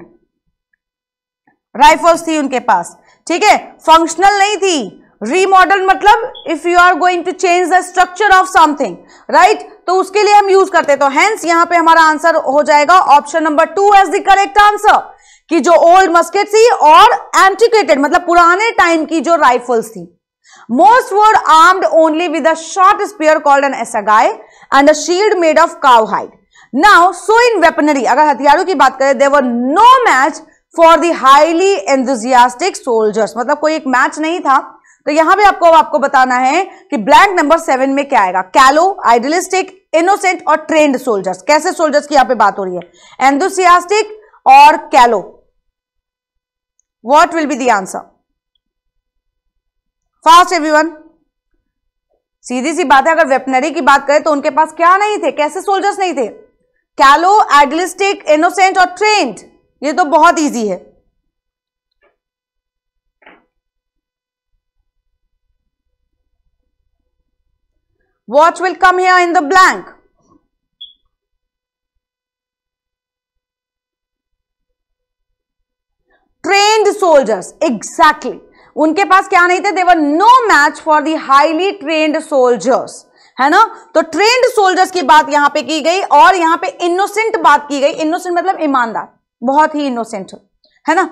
राइफल्स थी उनके पास ठीक है फंक्शनल नहीं थी रीमॉडल मतलब if you are going to change the structure of something right तो उसके लिए हम यूज करते तो हेंस यहां पे हमारा आंसर हो जाएगा option number two as the correct answer कि जो ओल्ड मस्केट थी और एंटीक्रेटेड मतलब पुराने टाइम की जो राइफल्स थी most were armed only with a short spear called an assegai and a shield made of cow hide now so in weaponry अगर हथियारों की बात करें there were no match for the highly enthusiastic soldiers मतलब कोई एक match नहीं था तो यहां भी आपको आपको बताना है कि ब्लैंक नंबर सेवन में क्या आएगा कैलो आइडियलिस्टिक इनोसेंट और ट्रेंड सोल्जर्स कैसे सोल्जर्स की यहां पे बात हो रही है एंथुसियास्टिक और callow what will be the answer fast everyone सीधी सी बात है अगर वेपनरी की बात करें तो उनके पास क्या नहीं थे कैसे सोल्जर्स नहीं थे कैलो एडलिस्टिक इनोसेंट और ट्रेंड ये तो बहुत ईजी है what will come here in the blank trained soldiers exactly उनके पास क्या नहीं थे they were no match for the highly trained soldiers है ना तो ट्रेन्ड सोल्जर्स की बात यहां पे की गई और यहां पे इनोसेंट बात की गई इनोसेंट मतलब ईमानदार बहुत ही इनोसेंट है ना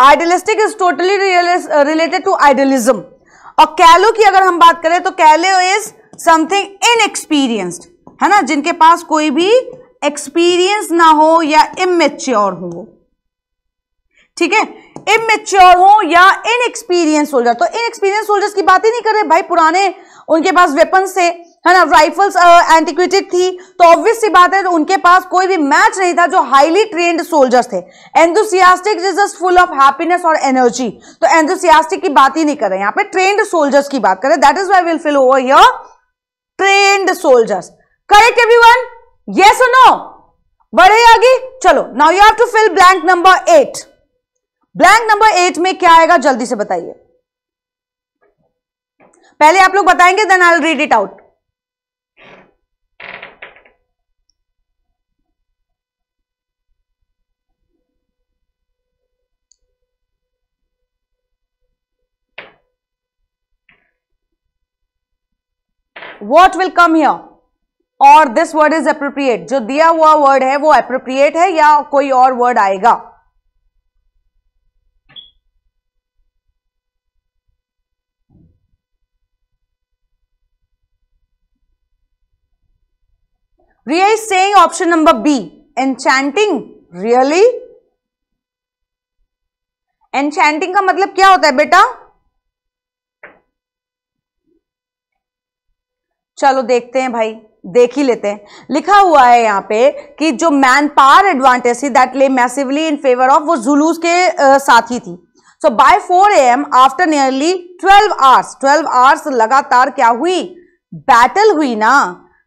idealistic is totally related to idealism और कैलो की अगर हम बात करें तो कैलो इज समथिंग इनएक्सपीरियंस्ड है ना जिनके पास कोई भी एक्सपीरियंस ना हो या इमेच्योर हो ठीक है इमेच्योर हो या इनएक्सपीरियंस सोल्जर तो इनएक्सपीरियंस सोल्जर्स की बात ही नहीं कर रहे भाई पुराने उनके पास वेपन थे है ना राइफल्स एंटीक्विटेड थी तो ऑब्वियस सी बात है तो उनके पास कोई भी मैच नहीं था जो हाईली ट्रेन्ड सोल्जर्स थे enthusiastic is just full of happiness और एनर्जी तो एंथुसियास्टिक की बात ही नहीं कर रहे यहां पे ट्रेंड सोल्जर्स की बात करें that is why will fill over here trained soldiers correct everyone yes और नो बढ़े आगे चलो now you have to fill blank number eight blank number eight में क्या आएगा जल्दी से बताइए पहले आप लोग बताएंगे then I read it out what will come here और दिस वर्ड इज अप्रोप्रिएट जो दिया हुआ वर्ड है वो अप्रोप्रिएट है या कोई और वर्ड आएगा Riya is saying option number B enchanting really enchanting का मतलब क्या होता है बेटा चलो देखते हैं भाई देख ही लेते हैं लिखा हुआ है यहाँ पे कि जो मैन पावर एडवांटेज थी that lay massively in favour of वो जुलूस के साथ ही थी so by 4 am after nearly 12 hours 12 hours लगातार क्या हुई बैटल हुई ना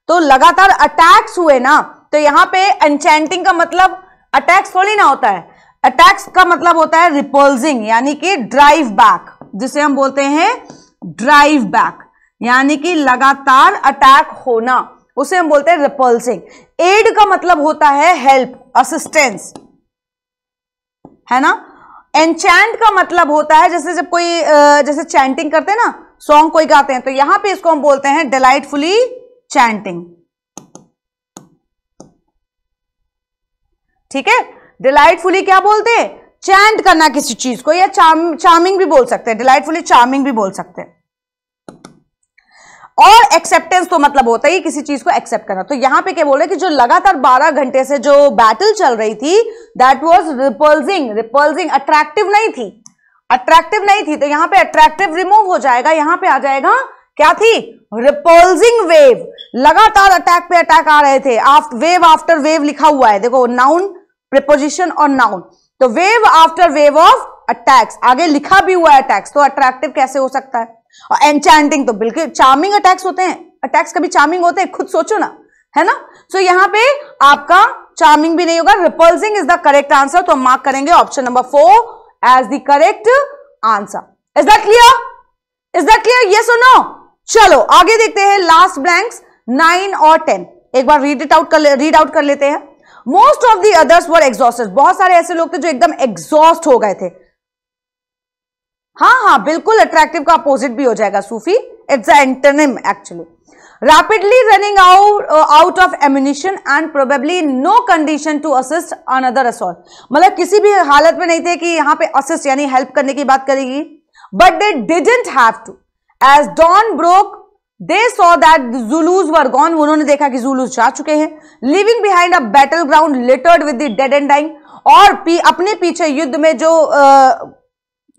तो लगातार अटैक्स हुए ना तो यहाँ पे एंटेंटिंग का मतलब अटैक्स थोड़ी ना होता है अटैक्स का मतलब होता है रिपोल्जिंग यानी कि ड्राइव बैक जिसे हम बोलते हैं ड्राइव बैक यानी कि लगातार अटैक होना उसे हम बोलते हैं रिपल्सिंग एड का मतलब होता है हेल्प असिस्टेंस है ना एनचैंट का मतलब होता है जैसे जब कोई जैसे चैंटिंग करते हैं ना सॉन्ग कोई गाते हैं तो यहां पे इसको हम बोलते हैं डिलाइटफुली चैंटिंग ठीक है डिलाइटफुली क्या बोलते हैं चैंट करना किसी चीज को या चार्म चार्मिंग भी बोल सकते हैं डिलाइटफुली चार्मिंग भी बोल सकते हैं और एक्सेप्टेंस तो मतलब होता ही किसी चीज को एक्सेप्ट करना तो यहां पे क्या बोल रहे हैं कि जो लगातार बारह घंटे से जो बैटल चल रही थी that was repulsing repulsing attractive नहीं थी अट्रैक्टिव नहीं थी तो यहां पे अट्रैक्टिव रिमूव हो जाएगा यहां पे आ जाएगा क्या थी रिपोल्सिंग वेव लगातार अटैक पे अटैक आ रहे थे वेव आफ्टर वेव लिखा हुआ है देखो नाउन प्रिपोजिशन और नाउन तो wave after wave of attacks आगे लिखा भी हुआ है अटैक्स तो अट्रैक्टिव कैसे हो सकता है और एनचैंटिंग तो बिल्कुल चार्मिंग अटैक्स होते हैं अटैक्स कभी चार्मिंग होते हैं खुद सोचो ना है ना सो so, यहां पे आपका चार्मिंग भी नहीं होगा repulsing is the correct answer तो हम मार्क करेंगे option number four as the correct answer is the clear is the clear ये सुनो चलो आगे देखते हैं लास्ट ब्लैंक्स नाइन और टेन एक बार रीड इट आउट कर रीड आउट कर लेते हैं most of the others were exhausted बहुत सारे ऐसे लोग थे जो एकदम एग्जॉस्ट हो गए थे हाँ हाँ बिल्कुल अट्रैक्टिव का अपोजिट भी हो जाएगा सूफी it's antonym actually rapidly running out of ammunition and probably no condition to assist another assault मतलब किसी भी हालत में नहीं थे कि यहां पर असिस्ट यानी हेल्प करने की बात करेगी but they didn't have to as dawn broke they so that Zulus were gone उन्होंने देखा कि जुलूज जा चुके हैं leaving behind a battle ground littered with the dead and dying और पी, अपने पीछे युद्ध में जो uh,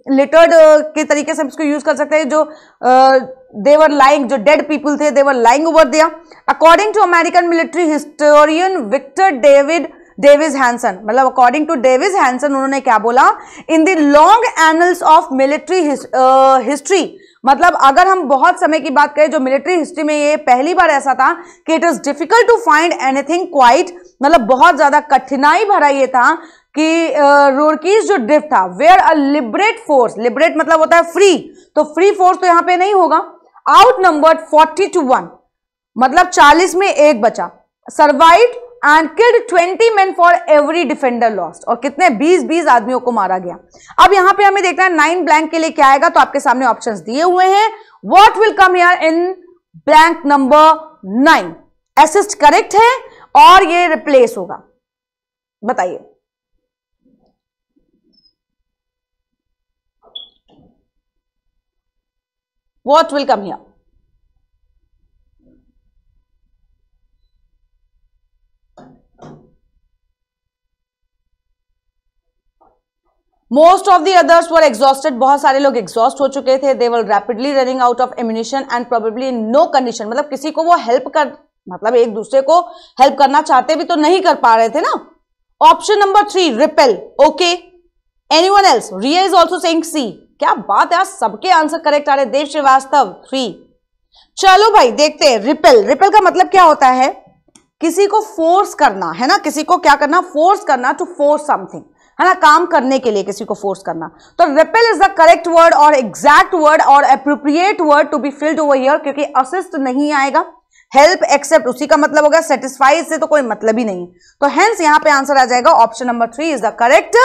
लिटर्ड के तरीके से हम इसको यूज कर सकते हैं जो देवर लाइंग जो डेड पीपल थे देवर लाइंग ओवर दिया according to American military historian Victor David Davis Hanson मतलब अकॉर्डिंग टू डेविज हैंसन उन्होंने क्या बोला in the long annals of military history मतलब अगर हम बहुत समय की बात करें जो मिलिट्री हिस्ट्री में ये पहली बार ऐसा था कि it is difficult to find anything quite मतलब बहुत ज्यादा कठिनाई भरा ये था कि रोड़कीज जो ड्रिफ्ट था where a liberate force liberate मतलब होता है फ्री तो फ्री फोर्स तो यहां पे नहीं होगा out number forty to one मतलब चालीस में एक बचा survive and killed twenty man for every defender lost और कितने बीस बीस आदमियों को मारा गया अब यहां पे हमें देखना है नाइन ब्लैंक के लिए क्या आएगा तो आपके सामने ऑप्शन दिए हुए हैं what will come here in blank number nine assist correct है और ये रिप्लेस होगा बताइए what will come here most of the others were exhausted बहुत सारे लोग एग्जॉस्ट हो चुके थे they were rapidly running out of ammunition and probably in no condition मतलब किसी को वो हेल्प कर मतलब एक दूसरे को हेल्प करना चाहते भी तो नहीं कर पा रहे थे ना option number three repel okay anyone else Riya is also saying C क्या बात है सबके आंसर करेक्ट आ रहे देव श्रीवास्तव थ्री चलो भाई देखते हैं रिपेल रिपेल का मतलब क्या होता है किसी को फोर्स करना है ना किसी को क्या करना फोर्स करना टू फोर्स समथिंग है ना काम करने के लिए किसी को फोर्स करना तो repel is the correct word और एग्जैक्ट वर्ड और appropriate word to be filled over here क्योंकि असिस्ट नहीं आएगा हेल्प एक्सेप्ट उसी का मतलब होगा सेटिस्फाइड से तो कोई मतलब ही नहीं तो हेंस यहां पे आंसर आ जाएगा option number three is the correct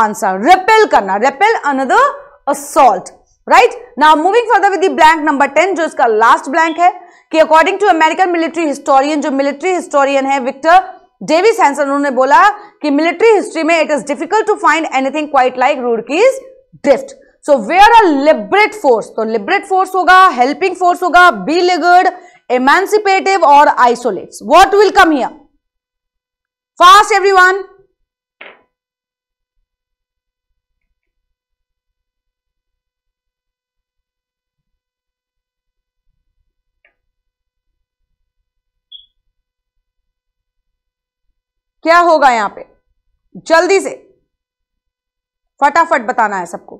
answer repel करना repel another assault right now moving further with blank number ten जो इसका लास्ट ब्लैंक है कि according to American military historian जो मिलिट्री हिस्टोरियन है विक्टर डेविस हैंसन उन्होंने बोला कि मिलिट्री हिस्ट्री में it is difficult to find anything quite like Rorke's drift so where a liberate force तो लिबरेट फोर्स होगा हेल्पिंग फोर्स होगा B beleaguered emancipative और isolates what will come here fast everyone क्या होगा यहां पे जल्दी से फटाफट बताना है सबको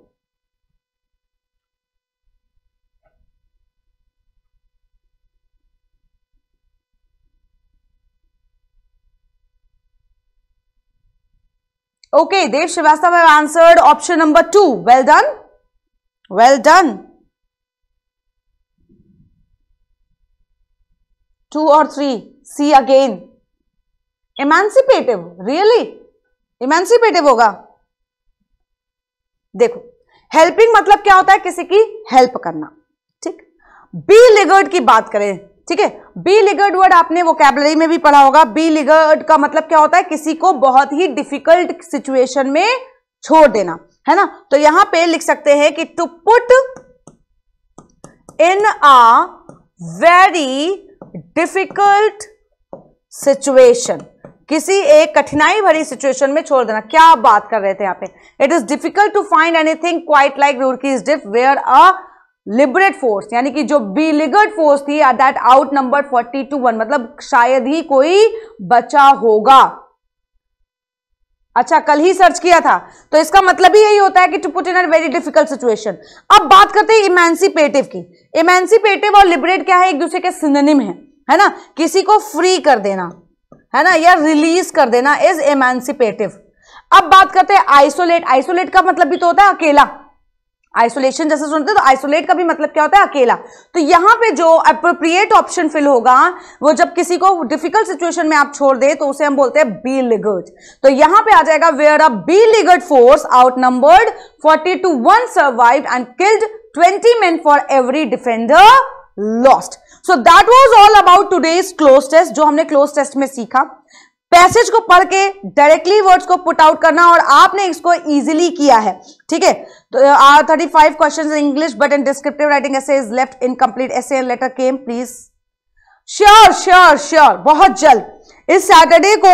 okay Dev Shrivastava have answered option number two well done well done two और three C again emancipative really emancipative होगा देखो हेल्पिंग मतलब क्या होता है किसी की हेल्प करना ठीक बी लिगर्ड की बात करें ठीक है बी लिगर्ड वर्ड आपने वो कैबलरी में भी पढ़ा होगा बी लिगर्ड का मतलब क्या होता है किसी को बहुत ही डिफिकल्ट सिचुएशन में छोड़ देना है ना तो यहां पे लिख सकते हैं कि to put in a very difficult situation किसी एक कठिनाई भरी सिचुएशन में छोड़ देना क्या आप बात कर रहे थे यहाँ पे it is difficult to find anything quite like Rorke's drift where a liberate force यानी कि जो बी लिगर्ड फोर्स थी that out number forty to one मतलब शायद ही कोई बचा होगा अच्छा कल ही सर्च किया था तो इसका मतलब ही यही होता है कि to put in a very difficult situation अब बात करते हैं इमेंसिपेटिव की इमेंसिपेटिव और लिबरेट क्या है एक दूसरे के सिनेनिम है है ना किसी को फ्री कर देना है ना या रिलीज कर देना इज एमांसिपेटिव अब बात करते हैं आइसोलेट आइसोलेट का मतलब भी तो होता है अकेला आइसोलेशन जैसे सुनते हैं तो आइसोलेट का भी मतलब क्या होता है अकेला तो यहां पे जो अप्रोप्रिएट ऑप्शन फिल होगा वो जब किसी को डिफिकल्ट सिचुएशन में आप छोड़ दे तो उसे हम बोलते हैं बी लिगर्ड तो यहां पे आ जाएगा where a beleaguered force out numbered forty to one survive and killed twenty men for every defender lost so that was all about today's cloze test जो हमने क्लोज टेस्ट में सीखा पैसेज को पढ़ के डायरेक्टली वर्ड्स को put out करना और आपने इसको इजीली किया है ठीक है तो our thirty five question English but in descriptive writing essay is left incomplete essay and letter came please sure sure sure बहुत जल्द इस सैटरडे को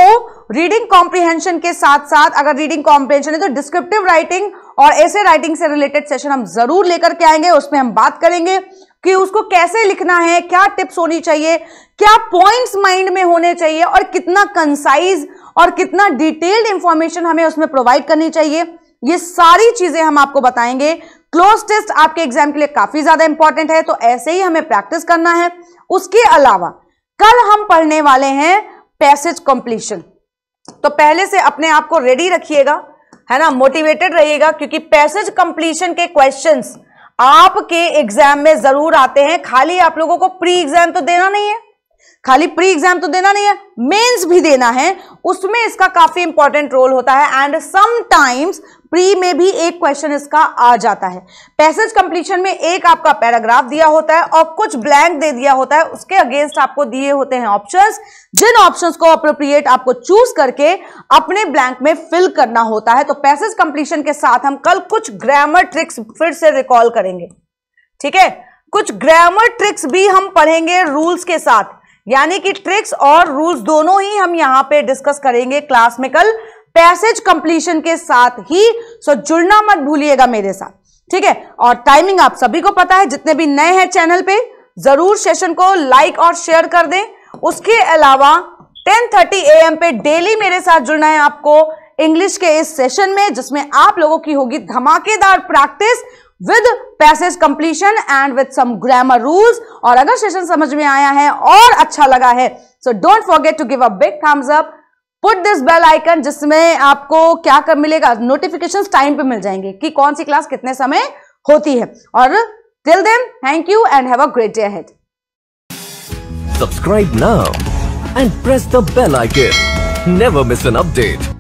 रीडिंग कॉम्प्रिहेंशन के साथ साथ अगर रीडिंग कॉम्प्रिहेंशन है तो डिस्क्रिप्टिव राइटिंग और ऐसे राइटिंग से रिलेटेड सेशन हम जरूर लेकर के आएंगे उसमें हम बात करेंगे कि उसको कैसे लिखना है क्या टिप्स होनी चाहिए क्या पॉइंट्स माइंड में होने चाहिए और कितना कंसाइज और कितना डिटेल्ड इंफॉर्मेशन हमें उसमें प्रोवाइड करनी चाहिए ये सारी चीजें हम आपको बताएंगे क्लोज टेस्ट आपके एग्जाम के लिए काफी ज्यादा इंपॉर्टेंट है तो ऐसे ही हमें प्रैक्टिस करना है उसके अलावा कल हम पढ़ने वाले हैं पैसेज कंप्लीशन तो पहले से अपने आप को रेडी रखिएगा है ना मोटिवेटेड रहिएगा क्योंकि पैसेज कंप्लीशन के क्वेश्चंस आपके एग्जाम में जरूर आते हैं खाली आप लोगों को प्री एग्जाम तो देना नहीं है खाली प्री एग्जाम तो देना नहीं है मेंस भी देना है उसमें इसका काफी इंपॉर्टेंट रोल होता है एंड समटाइम्स प्री में भी एक क्वेश्चन इसका आ जाता है पैसेज कंप्लीशन में एक आपका पैराग्राफ दिया होता है और कुछ ब्लैंक दे दिया होता है उसके अगेंस्ट आपको दिए होते हैं ऑप्शंस जिन ऑप्शंस को अप्रोप्रिएट आपको चूज करके अपने ब्लैंक में फिल करना होता है तो पैसेज कंप्लीशन के साथ हम कल कुछ ग्रामर ट्रिक्स फिर से रिकॉल करेंगे ठीक है कुछ ग्रामर ट्रिक्स भी हम पढ़ेंगे रूल्स के साथ यानी कि ट्रिक्स और रूल्स दोनों ही हम यहाँ पे डिस्कस करेंगे क्लास में कल पैसेज कंप्लीशन के साथ ही सो जुड़ना मत भूलिएगा मेरे साथ ठीक है और टाइमिंग आप सभी को पता है जितने भी नए हैं चैनल पे जरूर सेशन को लाइक और शेयर कर दें उसके अलावा 10:30 एम पे डेली मेरे साथ जुड़ना है आपको इंग्लिश के इस सेशन में जिसमें आप लोगों की होगी धमाकेदार practice with passage completion and with some grammar rules और अगर सेशन समझ में आया है और अच्छा लगा है so don't forget to give a big thumbs up put this bell icon जिसमें आपको क्या कर मिलेगा नोटिफिकेशन टाइम पे मिल जाएंगे कि कौन सी क्लास कितने समय होती है और till then thank you and have a great day ahead subscribe now and press the bell icon never miss an update